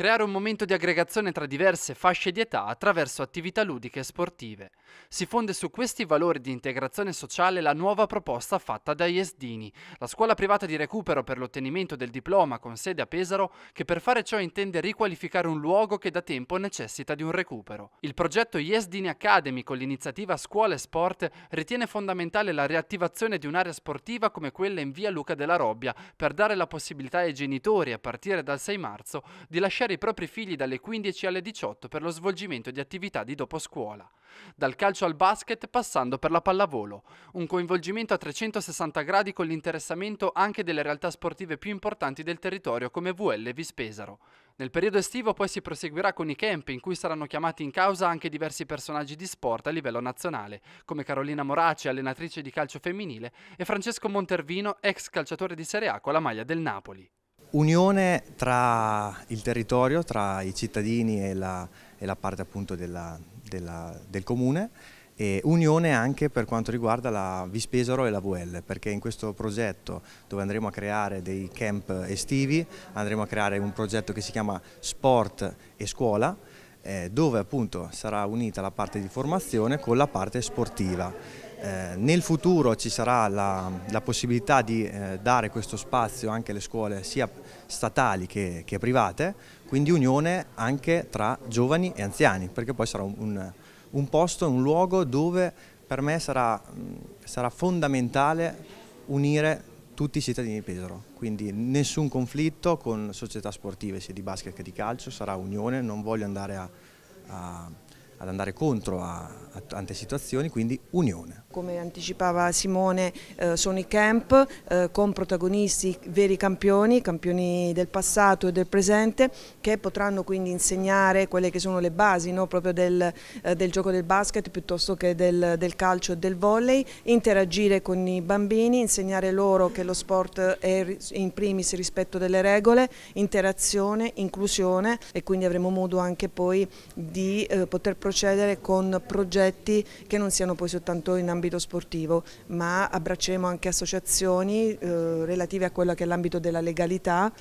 creare un momento di aggregazione tra diverse fasce di età attraverso attività ludiche e sportive. Si fonde su questi valori di integrazione sociale la nuova proposta fatta da IESDINI, la scuola privata di recupero per l'ottenimento del diploma con sede a Pesaro, che per fare ciò intende riqualificare un luogo che da tempo necessita di un recupero. Il progetto IESDINI Academy con l'iniziativa Scuola e Sport ritiene fondamentale la riattivazione di un'area sportiva come quella in via Luca della Robbia per dare la possibilità ai genitori, a partire dal 6 marzo, di lasciare i propri figli dalle 15 alle 18 per lo svolgimento di attività di dopo scuola. Dal calcio al basket passando per la pallavolo, un coinvolgimento a 360 gradi con l'interessamento anche delle realtà sportive più importanti del territorio come VL e Vispesaro. Nel periodo estivo poi si proseguirà con i camp in cui saranno chiamati in causa anche diversi personaggi di sport a livello nazionale, come Carolina Moraci, allenatrice di calcio femminile, e Francesco Montervino, ex calciatore di Serie A con la maglia del Napoli. Unione tra il territorio, tra i cittadini e la, e la parte appunto della, della, del comune e unione anche per quanto riguarda la Vispesaro e la VL perché in questo progetto dove andremo a creare dei camp estivi andremo a creare un progetto che si chiama Sport e Scuola eh, dove appunto sarà unita la parte di formazione con la parte sportiva eh, nel futuro ci sarà la, la possibilità di eh, dare questo spazio anche alle scuole sia statali che, che, private, quindi unione anche tra giovani e anziani, perché poi sarà un, un, un posto, un luogo dove per me sarà, sarà fondamentale unire tutti i cittadini di Pesaro, quindi nessun conflitto con società sportive sia di basket che di calcio, sarà unione, non voglio andare a, a ad andare contro a, a tante situazioni, quindi unione. Come anticipava Simone, eh, sono i camp eh, con protagonisti veri campioni, campioni del passato e del presente, che potranno quindi insegnare quelle che sono le basi no? proprio del, eh, del, gioco del basket piuttosto che del, del calcio e del volley, interagire con i bambini, insegnare loro che lo sport è in primis rispetto delle regole, interazione, inclusione e quindi avremo modo anche poi di eh, poter progettare procedere con progetti che non siano poi soltanto in ambito sportivo, ma abbracceremo anche associazioni eh, relative a quello che è l'ambito della legalità